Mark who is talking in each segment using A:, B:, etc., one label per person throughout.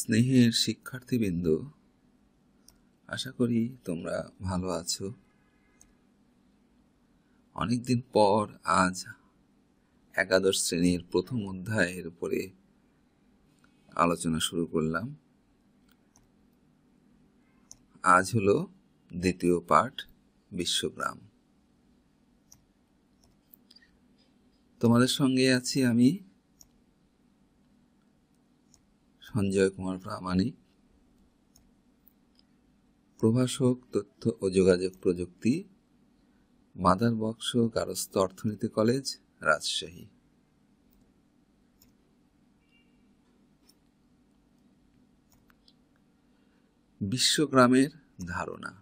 A: স্নেহের শিক্ষার্থীবৃন্দ আশা করি তোমরা ভালো আছো অনেকদিন পর আজ একাদশ শ্রেণীর প্রথম অধ্যায়ের উপরে আলোচনা শুরু করলাম আজ হলো দ্বিতীয় পাঠ বিশ্বগ্রাম তোমাদের সঙ্গে আছি আমি সঞ্জয় কুমার প্রামাণিক প্রভাষক তথ্য ও যোগাযোগ প্রযুক্তি মাদার বক্স গারস্থ অর্থনীতি কলেজ রাজশাহী বিশ্বগ্রামের ধারণা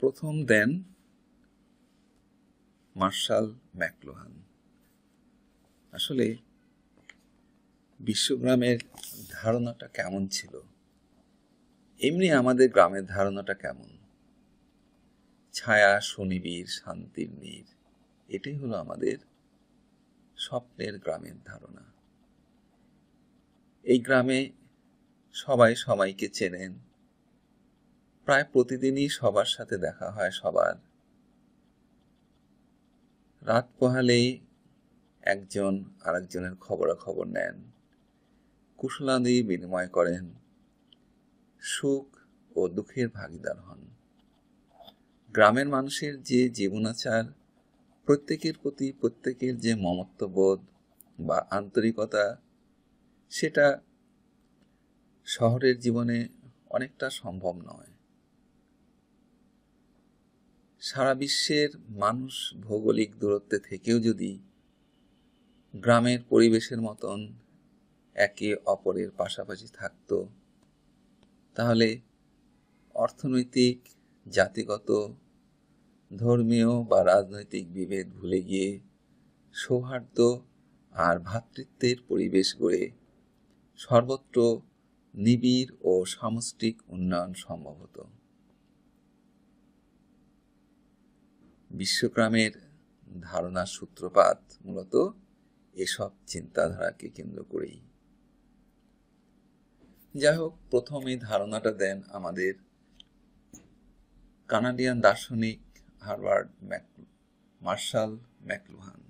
A: প্রথম দেন মার্শাল ম্যাকলোহান আসলে বিশ্বগ্রামের ধারণাটা কেমন ছিল এমনি আমাদের গ্রামের ধারণাটা কেমন ছায়া শনিবীর শান্তির নীর এটাই হলো আমাদের স্বপ্নের গ্রামের ধারণা এই গ্রামে সবাই সবাইকে চেনেন প্রায় প্রতিদিনই সবার সাথে দেখা হয় সবার রাত পোহালেই একজন আরেকজনের খবরাখবর নেন কুশলাদি বিনিময় করেন সুখ ও দুঃখের ভাগিদার হন গ্রামের মানুষের যে জীবনাচার প্রত্যেকের প্রতি প্রত্যেকের যে মমত্ববোধ বা আন্তরিকতা সেটা শহরের জীবনে অনেকটা সম্ভব নয় সারা বিশ্বের মানুষ ভৌগোলিক দূরত্বে থেকেও যদি গ্রামের পরিবেশের মতন একে অপরের পাশাপাশি থাকত তাহলে অর্থনৈতিক জাতিগত ধর্মীয় বা রাজনৈতিক বিভেদ ভুলে গিয়ে সৌহার্দ্য আর ভ্রাতৃত্বের পরিবেশ গড়ে সর্বত্র নিবিড় ও সামষ্টিক উন্নয়ন সম্ভব হতো বিশ্বক্রামের ধারণার সূত্রপাত মূলত এসব চিন্তাধারাকে কেন্দ্র করেই যাই হোক প্রথম এই ধারণাটা দেন আমাদের কানাডিয়ান দার্শনিক হার্ভার্ড ম্যাক মার্শাল ম্যাকলুহান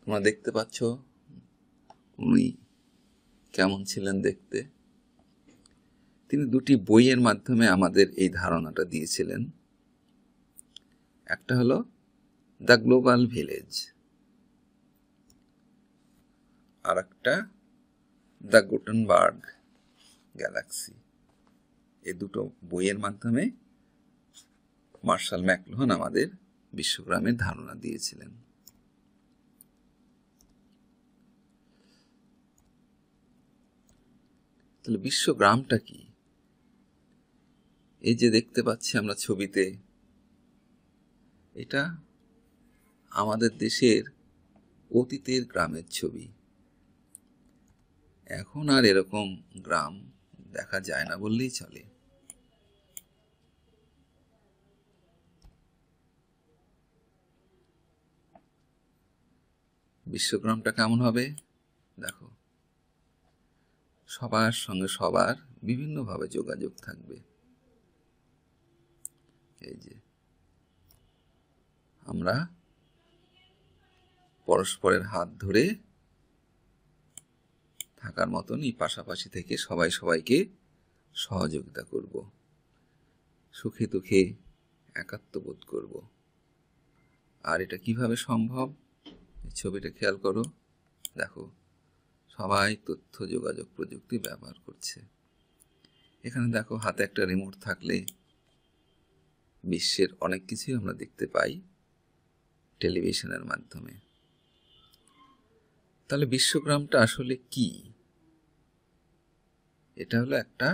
A: তোমরা দেখতে পাচ্ছ উনি কেমন ছিলেন দেখতে তিনি দুটি বইয়ের মাধ্যমে আমাদের এই ধারণাটা দিয়েছিলেন একটা হলো দ্য গ্লোবাল ভিলেজ আর একটা দ্য গোটনবার্গ গ্যালাক্সি এ দুটো বইয়ের মাধ্যমে মার্শাল ম্যাকলোহন আমাদের বিশ্বগ্রামের ধারণা দিয়েছিলেন তাহলে বিশ্বগ্রামটা কি এই যে দেখতে পাচ্ছি আমরা ছবিতে এটা আমাদের দেশের অতীতের গ্রামের ছবি এখন আর এরকম গ্রাম দেখা যায় না বললেই চলে বিশ্বগ্রামটা কেমন হবে দেখো সবার সঙ্গে সবার বিভিন্নভাবে যোগাযোগ থাকবে এই যে আমরা পরস্পরের হাত ধরে থাকার মতনই পাশাপাশি থেকে সবাই সবাইকে সহযোগিতা করব সুখে দুঃখে একাত্মবোধ করব আর এটা কিভাবে সম্ভব ছবিটা খেয়াল করো দেখো সবাই তথ্য যোগাযোগ প্রযুক্তি ব্যবহার করছে এখানে দেখো হাতে একটা রিমোট থাকলে বিশ্বের অনেক কিছুই আমরা দেখতে পাই টেলিভিশনের মাধ্যমে তাহলে বিশ্বগ্রামটা আসলে কী এটা হলো একটা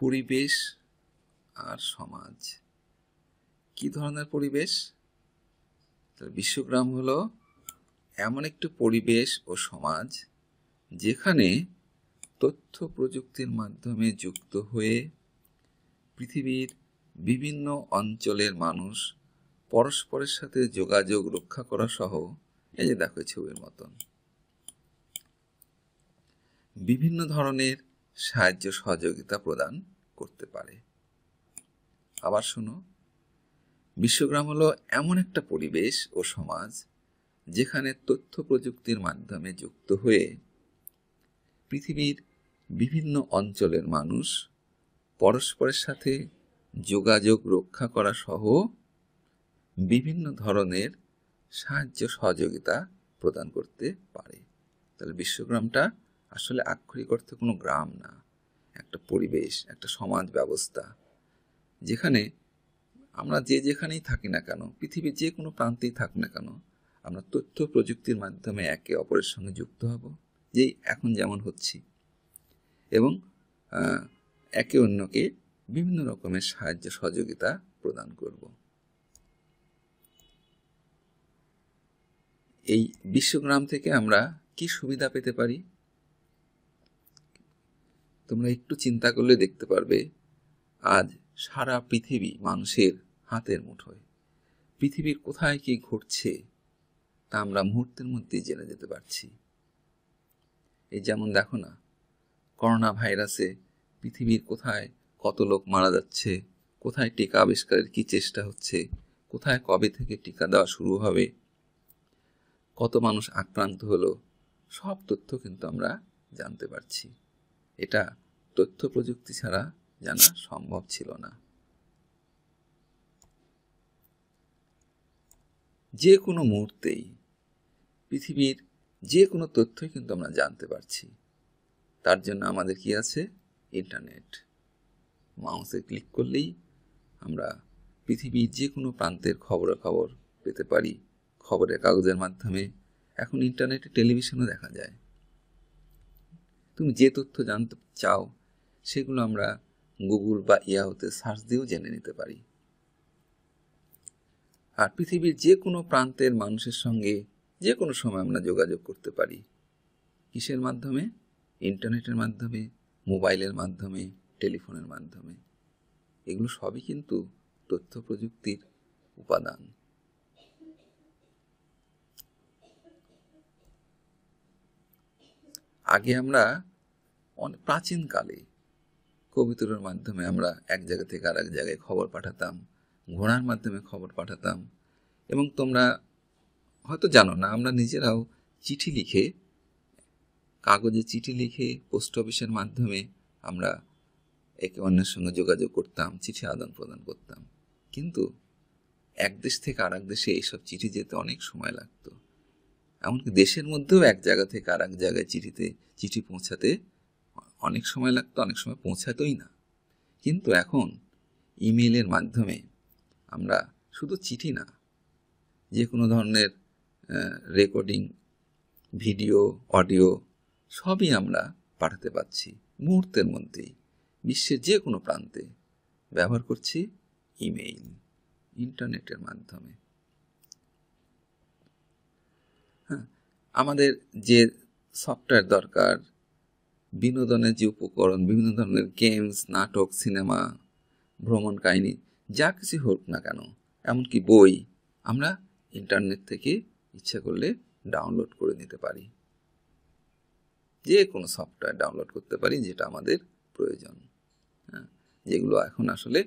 A: পরিবেশ আর সমাজ কি ধরনের পরিবেশ বিশ্বগ্রাম হলো এমন একটি পরিবেশ ও সমাজ যেখানে তথ্য প্রযুক্তির মাধ্যমে যুক্ত হয়ে পৃথিবীর বিভিন্ন অঞ্চলের মানুষ পরস্পরের সাথে যোগাযোগ রক্ষা করা সহ এই যে দেখো ছবির মতন বিভিন্ন ধরনের সাহায্য সহযোগিতা প্রদান করতে পারে আবার শোনো বিশ্বগ্রাম হলো এমন একটা পরিবেশ ও সমাজ যেখানে তথ্য প্রযুক্তির মাধ্যমে যুক্ত হয়ে পৃথিবীর বিভিন্ন অঞ্চলের মানুষ পরস্পরের সাথে যোগাযোগ রক্ষা করা সহ বিভিন্ন ধরনের সাহায্য সহযোগিতা প্রদান করতে পারে তাহলে বিশ্বগ্রামটা আসলে আক্ষরিক অর্থে কোনো গ্রাম না একটা পরিবেশ একটা সমাজ ব্যবস্থা যেখানে আমরা যে যেখানেই থাকি না কেন পৃথিবীর যে কোনো প্রান্তেই থাক না কেন আমরা তথ্য প্রযুক্তির মাধ্যমে একে অপরের সঙ্গে যুক্ত হব যেই এখন যেমন হচ্ছি এবং একে অন্যকে বিভিন্ন রকমের সাহায্য সহযোগিতা প্রদান করব এই বিশ্বগ্রাম থেকে আমরা কি সুবিধা পেতে পারি তোমরা একটু চিন্তা করলে দেখতে পারবে আজ সারা পৃথিবী মানুষের হাতের মুঠোয় পৃথিবীর কোথায় কি ঘটছে তা আমরা মুহূর্তের মধ্যেই জেনে যেতে পারছি এই যেমন দেখো না করোনা ভাইরাসে পৃথিবীর কোথায় কত লোক মারা যাচ্ছে কোথায় টিকা আবিষ্কারের কি চেষ্টা হচ্ছে কোথায় কবে থেকে টিকা দেওয়া শুরু হবে কত মানুষ আক্রান্ত হলো সব তথ্য কিন্তু আমরা জানতে পারছি এটা তথ্য প্রযুক্তি ছাড়া জানা সম্ভব ছিল না যে কোনো মুহূর্তেই পৃথিবীর যে কোনো তথ্যই কিন্তু আমরা জানতে পারছি তার জন্য আমাদের কি আছে ইন্টারনেট মাউসে ক্লিক করলেই আমরা পৃথিবীর যে কোনো প্রান্তের খবরের খবর পেতে পারি খবরের কাগজের মাধ্যমে এখন ইন্টারনেটে টেলিভিশনও দেখা যায় তুমি যে তথ্য জানতে চাও সেগুলো আমরা গুগল বা ইয়াহতে সার্চ দিয়েও জেনে নিতে পারি আর পৃথিবীর যে কোনো প্রান্তের মানুষের সঙ্গে যে কোনো সময় আমরা যোগাযোগ করতে পারি কিসের মাধ্যমে ইন্টারনেটের মাধ্যমে মোবাইলের মাধ্যমে টেলিফোনের মাধ্যমে এগুলো সবই কিন্তু তথ্য প্রযুক্তির উপাদান আগে আমরা অনেক প্রাচীনকালে কবিতরের মাধ্যমে আমরা এক জায়গা থেকে আর এক জায়গায় খবর পাঠাতাম ঘোড়ার মাধ্যমে খবর পাঠাতাম এবং তোমরা হয়তো জানো না আমরা নিজেরাও চিঠি লিখে কাগজে চিঠি লিখে পোস্ট অফিসের মাধ্যমে আমরা একে অন্যের সঙ্গে যোগাযোগ করতাম চিঠি আদান প্রদান করতাম কিন্তু এক দেশ থেকে আর এক দেশে এইসব চিঠি যেতে অনেক সময় লাগতো এমনকি দেশের মধ্যেও এক জায়গা থেকে আর এক জায়গায় চিঠিতে চিঠি পৌঁছাতে অনেক সময় লাগতো অনেক সময় পৌঁছাতোই না কিন্তু এখন ইমেলের মাধ্যমে আমরা শুধু চিঠি না যে কোনো ধরনের রেকর্ডিং ভিডিও অডিও সবই আমরা পাঠাতে পারছি মুহূর্তের মধ্যেই বিশ্বের যে কোনো প্রান্তে ব্যবহার করছি ইমেইল ইন্টারনেটের মাধ্যমে আমাদের যে সফটওয়্যার দরকার বিনোদনের যে উপকরণ বিভিন্ন ধরনের গেমস নাটক সিনেমা ভ্রমণ কাহিনী যা কিছু হোক না কেন এমনকি বই আমরা ইন্টারনেট থেকে ইচ্ছা করলে ডাউনলোড করে নিতে পারি যে কোনো সফটওয়্যার ডাউনলোড করতে পারি যেটা আমাদের প্রয়োজন হ্যাঁ, যেগুলো এখন আসলে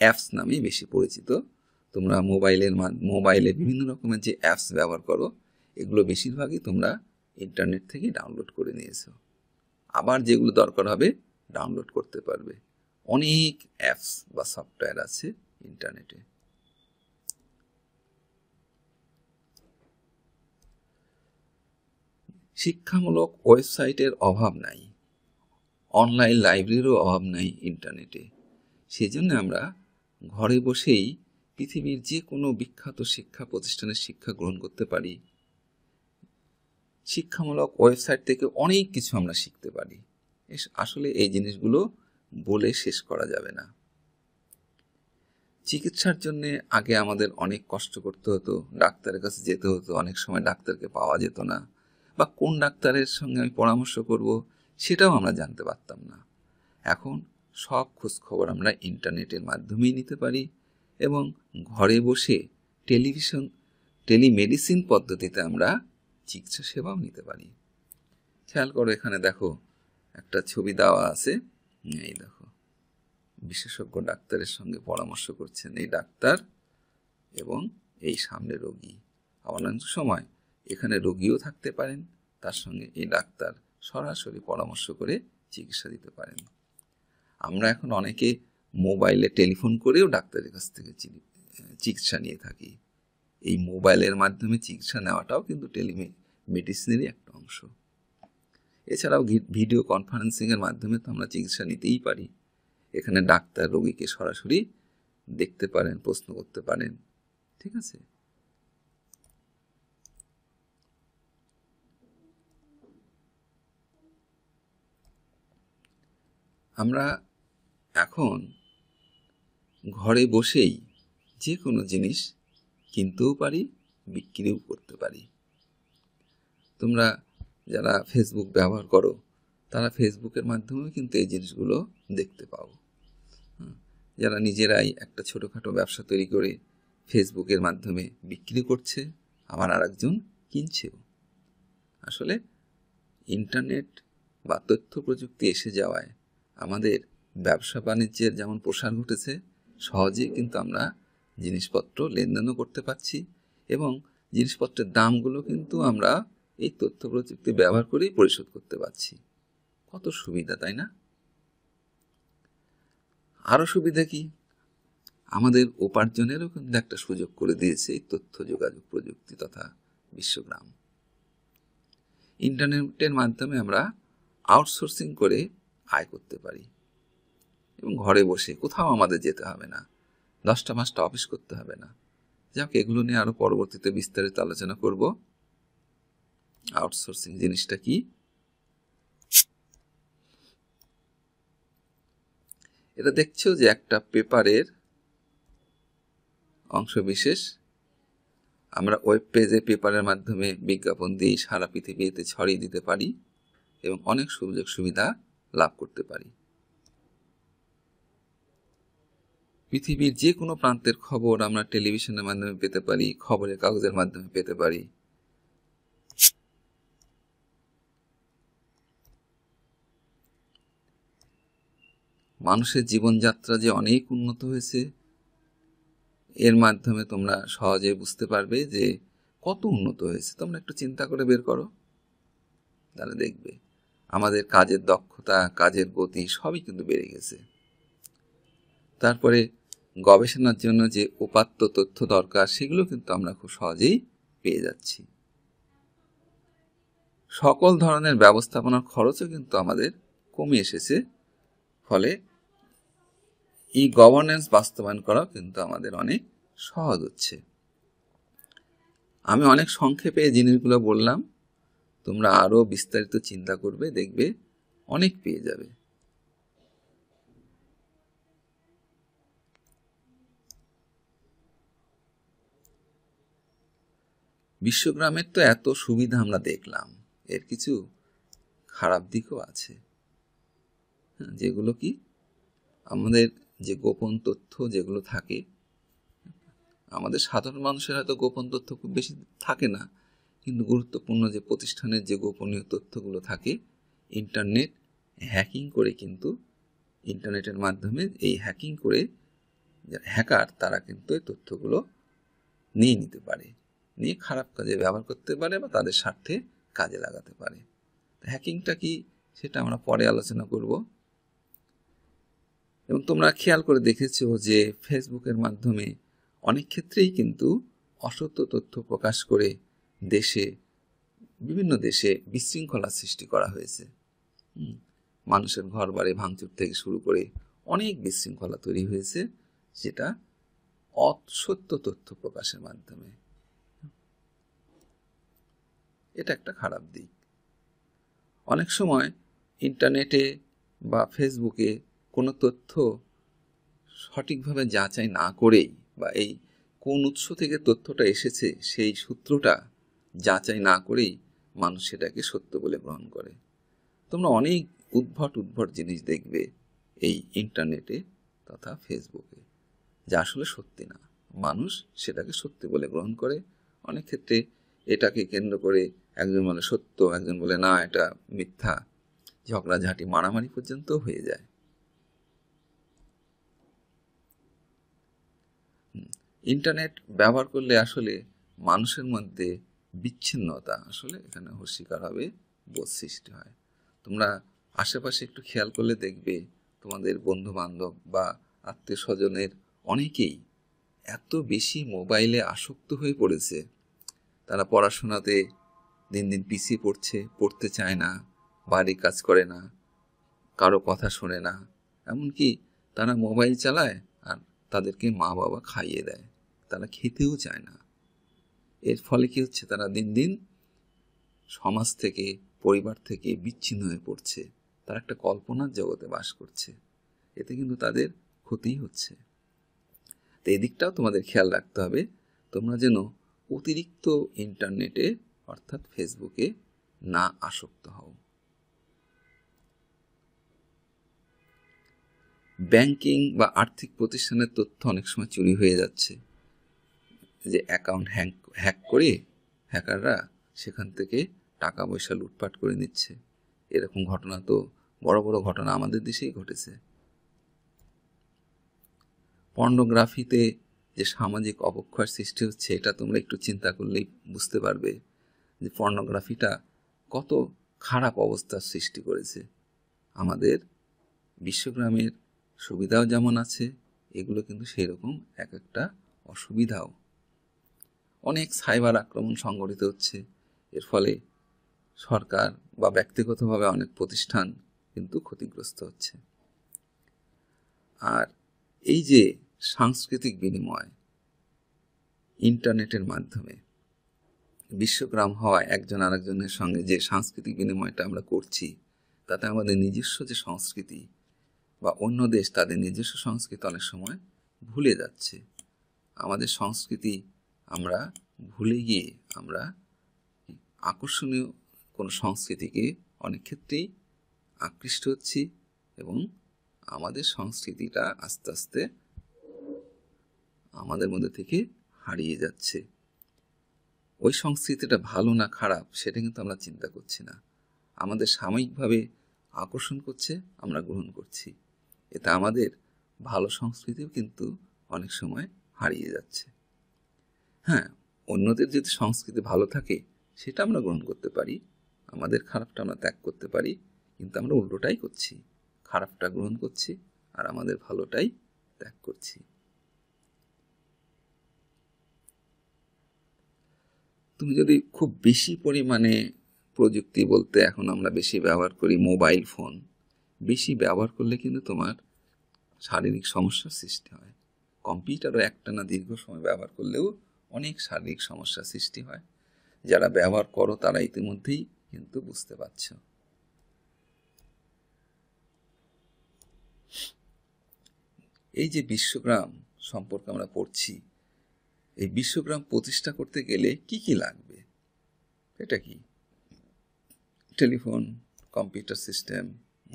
A: অ্যাপস নামেই বেশি পরিচিত তোমরা মোবাইলের মোবাইলে বিভিন্ন রকমের যে অ্যাপস ব্যবহার করো এগুলো বেশিরভাগই তোমরা ইন্টারনেট থেকে ডাউনলোড করে নিয়েছো আবার যেগুলো দরকার হবে ডাউনলোড করতে পারবে অনেক অ্যাপস বা সফটওয়্যার আছে ইন্টারনেটে শিক্ষামূলক ওয়েবসাইটের অভাব নাই অনলাইন লাইব্রেরিরও অভাব নাই ইন্টারনেটে সেজন্য আমরা ঘরে বসেই পৃথিবীর যে কোনো বিখ্যাত শিক্ষা প্রতিষ্ঠানের শিক্ষা গ্রহণ করতে পারি শিক্ষামূলক ওয়েবসাইট থেকে অনেক কিছু আমরা শিখতে পারি আসলে এই জিনিসগুলো বলে শেষ করা যাবে না চিকিৎসার জন্য আগে আমাদের অনেক কষ্ট করতে হতো ডাক্তারের কাছে যেতে হতো অনেক সময় ডাক্তারকে পাওয়া যেত না বা কোন ডাক্তারের সঙ্গে আমি পরামর্শ করব সেটাও আমরা জানতে পারতাম না এখন সব খোঁজখবর আমরা ইন্টারনেটের মাধ্যমেই নিতে পারি এবং ঘরে বসে টেলিভিশন টেলিমেডিসিন পদ্ধতিতে আমরা চিকিৎসা সেবাও নিতে পারি খেয়াল করো এখানে দেখো একটা ছবি দেওয়া আছে এই দেখো বিশেষজ্ঞ ডাক্তারের সঙ্গে পরামর্শ করছেন এই ডাক্তার এবং এই সামনে রোগী অনেক সময় এখানে রোগীও থাকতে পারেন তার সঙ্গে এই ডাক্তার সরাসরি পরামর্শ করে চিকিৎসা দিতে পারেন আমরা এখন অনেকে মোবাইলে টেলিফোন করেও ডাক্তারের কাছ থেকে চিকিৎসা নিয়ে থাকি এই মোবাইলের মাধ্যমে চিকিৎসা নেওয়াটাও কিন্তু টেলিমেডিসিনেরই মেডিসিনেরই একটা অংশ এছাড়াও ভিডিও কনফারেন্সিংয়ের মাধ্যমে তো আমরা চিকিৎসা নিতেই পারি এখানে ডাক্তার রোগীকে সরাসরি দেখতে পারেন প্রশ্ন করতে পারেন ঠিক আছে আমরা এখন ঘরে বসেই যে কোনো জিনিস কিনতেও পারি বিক্রিও করতে পারি তোমরা যারা ফেসবুক ব্যবহার করো তারা ফেসবুকের মাধ্যমেও কিন্তু এই জিনিসগুলো দেখতে পাও যারা নিজেরাই একটা ছোটোখাটো ব্যবসা তৈরি করে ফেসবুকের মাধ্যমে বিক্রি করছে আবার আরেকজন কিনছেও আসলে ইন্টারনেট বা তথ্য প্রযুক্তি এসে যাওয়ায় আমাদের ব্যবসা বাণিজ্যের যেমন প্রসার ঘটেছে সহজেই কিন্তু আমরা জিনিসপত্র লেনদেনও করতে পারছি এবং জিনিসপত্রের দামগুলো কিন্তু আমরা এই তথ্য প্রযুক্তি ব্যবহার করেই পরিশোধ করতে পারছি কত সুবিধা তাই না আরও সুবিধা কি আমাদের উপার্জনেরও কিন্তু একটা সুযোগ করে দিয়েছে এই তথ্য যোগাযোগ প্রযুক্তি তথা বিশ্বগ্রাম ইন্টারনেটের মাধ্যমে আমরা আউটসোর্সিং করে আয় করতে পারি এবং ঘরে বসে কোথাও আমাদের যেতে হবে না দশটা মাসটা অফিস করতে হবে না যাক এগুলো নিয়ে আরও পরবর্তীতে বিস্তারিত আলোচনা করব আউটসোর্সিং জিনিসটা কি এটা দেখছো যে একটা পেপারের অংশ বিশেষ আমরা ওয়েব পেজে পেপারের মাধ্যমে বিজ্ঞাপন দিয়ে সারা পৃথিবীতে ছড়িয়ে দিতে পারি এবং অনেক সুযোগ সুবিধা লাভ করতে পারি পৃথিবীর যে কোনো প্রান্তের খবর আমরা টেলিভিশনের মাধ্যমে পেতে পারি খবরের কাগজের মাধ্যমে পেতে পারি মানুষের জীবনযাত্রা যে অনেক উন্নত হয়েছে এর মাধ্যমে তোমরা সহজে বুঝতে পারবে যে কত উন্নত হয়েছে তোমরা একটু চিন্তা করে বের করো তাহলে দেখবে আমাদের কাজের দক্ষতা কাজের গতি সবই কিন্তু বেড়ে গেছে তারপরে গবেষণার জন্য যে উপাত্ত তথ্য দরকার সেগুলো কিন্তু আমরা খুব সহজেই পেয়ে যাচ্ছি সকল ধরনের ব্যবস্থাপনার খরচও কিন্তু আমাদের কমে এসেছে ফলে ই গভর্নেন্স বাস্তবায়ন করাও কিন্তু আমাদের অনেক সহজ হচ্ছে আমি অনেক সংক্ষেপে এই জিনিসগুলো বললাম তোমরা আরও বিস্তারিত চিন্তা করবে দেখবে অনেক পেয়ে যাবে বিশ্বগ্রামের তো এত সুবিধা আমরা দেখলাম এর কিছু খারাপ দিকও আছে হ্যাঁ, যেগুলো কি আমাদের যে গোপন তথ্য যেগুলো থাকে আমাদের সাধারণ মানুষের হয়তো গোপন তথ্য খুব বেশি থাকে না কিন্তু গুরুত্বপূর্ণ যে প্রতিষ্ঠানের যে গোপনীয় তথ্যগুলো থাকে ইন্টারনেট হ্যাকিং করে কিন্তু ইন্টারনেটের মাধ্যমে এই হ্যাকিং করে হ্যাকার তারা কিন্তু এই তথ্যগুলো নিয়ে নিতে পারে নিয়ে খারাপ কাজে ব্যবহার করতে পারে বা তাদের স্বার্থে কাজে লাগাতে পারে হ্যাকিংটা কি সেটা আমরা পরে আলোচনা করব এবং তোমরা খেয়াল করে দেখেছ যে ফেসবুকের মাধ্যমে অনেক ক্ষেত্রেই কিন্তু অসত্য তথ্য প্রকাশ করে দেশে বিভিন্ন দেশে বিশৃঙ্খলা সৃষ্টি করা হয়েছে মানুষের ঘর বাড়ি ভাঙচুর থেকে শুরু করে অনেক বিশৃঙ্খলা তৈরি হয়েছে যেটা অসত্য তথ্য প্রকাশের মাধ্যমে এটা একটা খারাপ দিক অনেক সময় ইন্টারনেটে বা ফেসবুকে কোনো তথ্য সঠিকভাবে যাচাই না করেই বা এই কোন উৎস থেকে তথ্যটা এসেছে সেই সূত্রটা যাচাই না করেই মানুষ সেটাকে সত্য বলে গ্রহণ করে তোমরা অনেক উদ্ভট উদ্ভট জিনিস দেখবে এই ইন্টারনেটে তথা ফেসবুকে যা আসলে সত্যি না মানুষ সেটাকে সত্যি বলে গ্রহণ করে অনেক ক্ষেত্রে এটাকে কেন্দ্র করে একজন বলে সত্য একজন বলে না এটা মিথ্যা ঝাঁটি মারামারি পর্যন্ত হয়ে যায় ইন্টারনেট ব্যবহার করলে আসলে মানুষের মধ্যে বিচ্ছিন্নতা আসলে এখানে শিকার হবে বোধ সৃষ্টি হয় তোমরা আশেপাশে একটু খেয়াল করলে দেখবে তোমাদের বন্ধু বান্ধব বা আত্মীয় স্বজনের অনেকেই এত বেশি মোবাইলে আসক্ত হয়ে পড়েছে তারা পড়াশোনাতে দিন দিন পিছিয়ে পড়ছে পড়তে চায় না বাড়ির কাজ করে না কারো কথা শোনে না এমনকি তারা মোবাইল চালায় আর তাদেরকে মা বাবা খাইয়ে দেয় তারা খেতেও চায় না এর ফলে কী হচ্ছে তারা দিন দিন সমাজ থেকে পরিবার থেকে বিচ্ছিন্ন হয়ে পড়ছে তারা একটা কল্পনার জগতে বাস করছে এতে কিন্তু তাদের ক্ষতি হচ্ছে তো এদিকটাও তোমাদের খেয়াল রাখতে হবে তোমরা যেন অতিরিক্ত ইন্টারনেটে অর্থাৎ ফেসবুকে না আসক্ত হও ব্যাংকিং বা আর্থিক প্রতিষ্ঠানের তথ্য অনেক সময় চুরি হয়ে যাচ্ছে যে অ্যাকাউন্ট হ্যাং হ্যাক করে হ্যাকাররা সেখান থেকে টাকা পয়সা লুটপাট করে নিচ্ছে এরকম ঘটনা তো বড় বড় ঘটনা আমাদের দেশেই ঘটেছে পর্নোগ্রাফিতে যে সামাজিক অবক্ষয় সৃষ্টি হচ্ছে এটা তোমরা একটু চিন্তা করলেই বুঝতে পারবে যে পর্নোগ্রাফিটা কত খারাপ অবস্থার সৃষ্টি করেছে আমাদের বিশ্বগ্রামের সুবিধাও যেমন আছে এগুলো কিন্তু সেই রকম এক একটা অসুবিধাও অনেক সাইবার আক্রমণ সংগঠিত হচ্ছে এর ফলে সরকার বা ব্যক্তিগতভাবে অনেক প্রতিষ্ঠান কিন্তু ক্ষতিগ্রস্ত হচ্ছে আর এই যে সাংস্কৃতিক বিনিময় ইন্টারনেটের মাধ্যমে বিশ্বগ্রাম হওয়ায় একজন আরেকজনের সঙ্গে যে সাংস্কৃতিক বিনিময়টা আমরা করছি তাতে আমাদের নিজস্ব যে সংস্কৃতি বা অন্য দেশ তাদের নিজস্ব সংস্কৃতি অনেক সময় ভুলে যাচ্ছে আমাদের সংস্কৃতি আমরা ভুলে গিয়ে আমরা আকর্ষণীয় কোনো সংস্কৃতিকে অনেক ক্ষেত্রেই আকৃষ্ট হচ্ছি এবং আমাদের সংস্কৃতিটা আস্তে আস্তে আমাদের মধ্যে থেকে হারিয়ে যাচ্ছে ওই সংস্কৃতিটা ভালো না খারাপ সেটা কিন্তু আমরা চিন্তা করছি না আমাদের সাময়িকভাবে আকর্ষণ করছে আমরা গ্রহণ করছি এতে আমাদের ভালো সংস্কৃতিও কিন্তু অনেক সময় হারিয়ে যাচ্ছে হ্যাঁ অন্যদের যদি সংস্কৃতি ভালো থাকে সেটা আমরা গ্রহণ করতে পারি আমাদের খারাপটা আমরা ত্যাগ করতে পারি কিন্তু আমরা উল্টোটাই করছি খারাপটা গ্রহণ করছি আর আমাদের ভালোটাই ত্যাগ করছি তুমি যদি খুব বেশি পরিমাণে প্রযুক্তি বলতে এখন আমরা বেশি ব্যবহার করি মোবাইল ফোন বেশি ব্যবহার করলে কিন্তু তোমার শারীরিক সমস্যার সৃষ্টি হয় কম্পিউটারও একটানা দীর্ঘ সময় ব্যবহার করলেও অনেক শারীরিক সমস্যার সৃষ্টি হয় যারা ব্যবহার করো তারা ইতিমধ্যেই কিন্তু বুঝতে পারছ এই যে বিশ্বগ্রাম সম্পর্কে আমরা পড়ছি এই বিশ্বগ্রাম প্রতিষ্ঠা করতে গেলে কি কি লাগবে এটা কি টেলিফোন কম্পিউটার সিস্টেম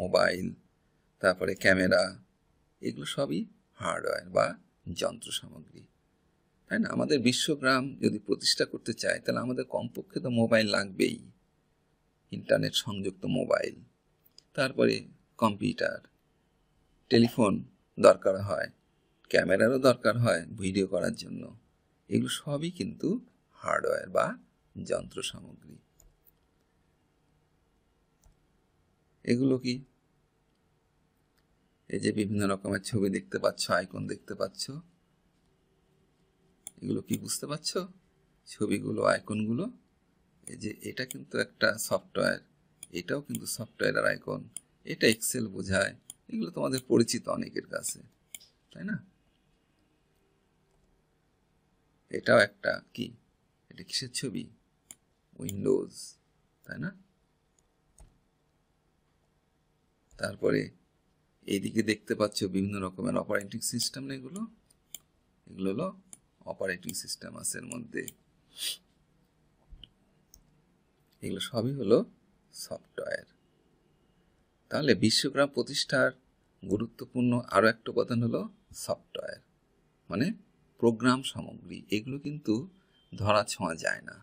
A: মোবাইল তারপরে ক্যামেরা এগুলো সবই হার্ডওয়্যার বা যন্ত্র সামগ্রী তাই না আমাদের বিশ্বগ্রাম যদি প্রতিষ্ঠা করতে চায় তাহলে আমাদের কমপক্ষে তো মোবাইল লাগবেই ইন্টারনেট সংযুক্ত মোবাইল তারপরে কম্পিউটার টেলিফোন দরকার হয় ক্যামেরারও দরকার হয় ভিডিও করার জন্য এগুলো সবই কিন্তু হার্ডওয়্যার বা যন্ত্র সামগ্রী এগুলো কি এই যে বিভিন্ন রকমের ছবি দেখতে পাচ্ছ আইকন দেখতে পাচ্ছ এগুলো কি বুঝতে পারছ ছবিগুলো আইকনগুলো এই যে এটা কিন্তু একটা সফটওয়্যার এটাও কিন্তু সফটওয়্যার আর আইকন এটা এক্সেল বোঝায় এগুলো তোমাদের পরিচিত অনেকের কাছে তাই না এটাও একটা কি এটা কিসের ছবি উইন্ডোজ তাই না তারপরে এইদিকে দেখতে পাচ্ছ বিভিন্ন রকমের অপারেটিং সিস্টেম এগুলো এগুলো হলো অপারেটিং সিস্টেম আছে এর মধ্যে এগুলো সবই হলো সফটওয়্যার তাহলে বিশ্বগ্রাম প্রতিষ্ঠার গুরুত্বপূর্ণ আরও একটা উপাদান হলো সফটওয়্যার মানে প্রোগ্রাম সামগ্রী এগুলো কিন্তু ধরা ছোঁয়া যায় না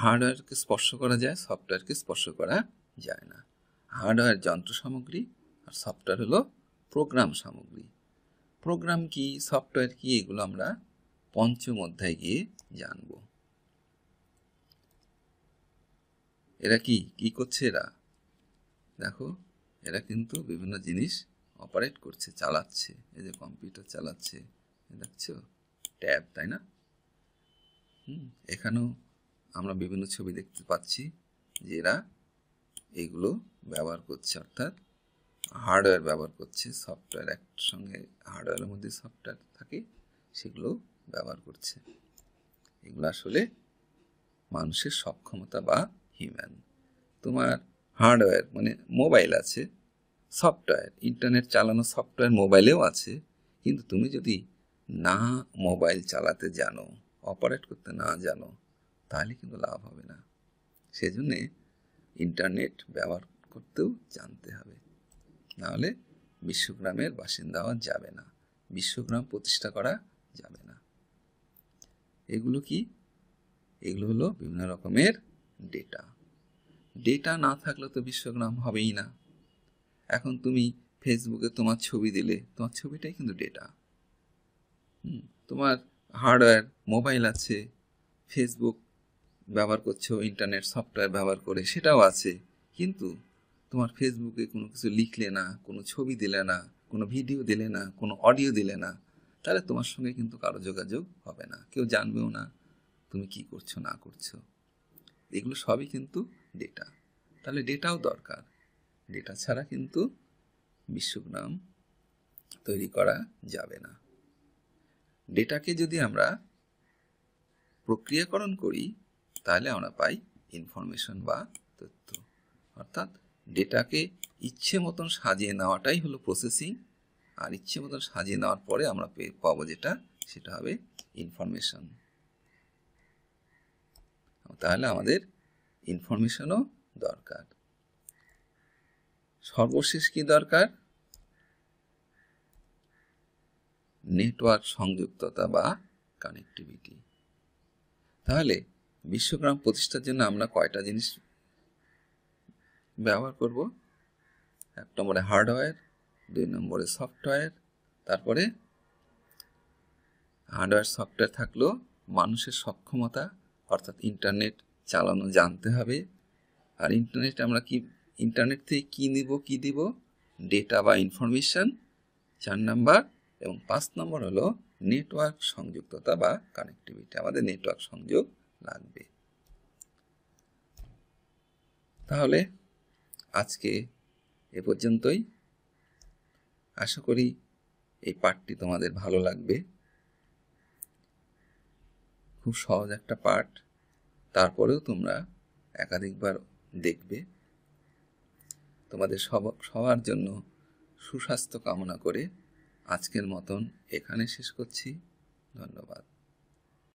A: হার্ডওয়্যারকে স্পর্শ করা যায় সফটওয়্যারকে স্পর্শ করা যায় না হার্ডওয়্যার যন্ত্র সামগ্রী আর সফটওয়্যার হলো প্রোগ্রাম সামগ্রী প্রোগ্রাম কি সফটওয়্যার কি এগুলো আমরা পঞ্চম অধ্যায় গিয়ে জানব এরা কি কি করছে এরা দেখো এরা কিন্তু বিভিন্ন জিনিস অপারেট করছে চালাচ্ছে এই যে কম্পিউটার চালাচ্ছে ট্যাব তাই না হুম এখানেও আমরা বিভিন্ন ছবি দেখতে পাচ্ছি যে এরা এগুলো ব্যবহার করছে অর্থাৎ হার্ডওয়্যার ব্যবহার করছে সফটওয়্যার একসঙ্গে হার্ডওয়্যারের মধ্যে সফটওয়্যার থাকে সেগুলো ব্যবহার করছে এগুলো আসলে মানুষের সক্ষমতা বা হিউম্যান তোমার হার্ডওয়্যার মানে মোবাইল আছে সফটওয়্যার ইন্টারনেট চালানো সফটওয়্যার মোবাইলেও আছে কিন্তু তুমি যদি না মোবাইল চালাতে জানো অপারেট করতে না জানো তাহলে কিন্তু লাভ হবে না সেজন্যে ইন্টারনেট ব্যবহার করতেও জানতে হবে নাহলে বিশ্বগ্রামের বাসিন্দা হওয়া যাবে না বিশ্বগ্রাম প্রতিষ্ঠা করা যাবে না এগুলো কি এগুলো হলো বিভিন্ন রকমের ডেটা ডেটা না থাকলে তো বিশ্বগ্রাম হবেই না এখন তুমি ফেসবুকে তোমার ছবি দিলে তোমার ছবিটাই কিন্তু ডেটা তোমার হার্ডওয়্যার মোবাইল আছে ফেসবুক ব্যবহার করছো ইন্টারনেট সফটওয়্যার ব্যবহার করে সেটাও আছে কিন্তু তোমার ফেসবুকে কোনো কিছু লিখলে না কোনো ছবি দিলে না কোনো ভিডিও দিলে না কোনো অডিও দিলে না তাহলে তোমার সঙ্গে কিন্তু কারো যোগাযোগ হবে না কেউ জানবেও না তুমি কি করছো না করছো এগুলো সবই কিন্তু ডেটা তাহলে ডেটাও দরকার ডেটা ছাড়া কিন্তু বিশ্বগ্রাম তৈরি করা যাবে না ডেটাকে যদি আমরা প্রক্রিয়াকরণ করি তাহলে আমরা পাই ইনফরমেশন বা তথ্য অর্থাৎ ডেটাকে ইচ্ছে মতন সাজিয়ে নেওয়াটাই হলো প্রসেসিং আর ইচ্ছে মতন সাজিয়ে নেওয়ার পরে আমরা পাবো যেটা সেটা হবে ইনফরমেশন তাহলে আমাদের ইনফরমেশনও দরকার সর্বশেষ কি দরকার নেটওয়ার্ক সংযুক্ততা বা কানেক্টিভিটি তাহলে বিশ্বগ্রাম প্রতিষ্ঠার জন্য আমরা কয়টা জিনিস ব্যবহার করব এক নম্বরে হার্ডওয়্যার দুই নম্বরে সফটওয়্যার তারপরে হার্ডওয়্যার সফটওয়্যার থাকলেও মানুষের সক্ষমতা অর্থাৎ ইন্টারনেট চালানো জানতে হবে আর ইন্টারনেট আমরা কি ইন্টারনেট থেকে কী নিব কী দিব ডেটা বা ইনফরমেশান চার নাম্বার এবং পাঁচ নম্বর হলো নেটওয়ার্ক সংযুক্ততা বা কানেকটিভিটি আমাদের নেটওয়ার্ক সংযোগ লাগবে তাহলে আজকে এ পর্যন্তই আশা করি এই পাঠটি তোমাদের ভালো লাগবে খুব সহজ একটা পাঠ তারপরেও তোমরা একাধিকবার দেখবে তোমাদের সব সবার জন্য সুস্বাস্থ্য কামনা করে আজকের মতন এখানে শেষ করছি ধন্যবাদ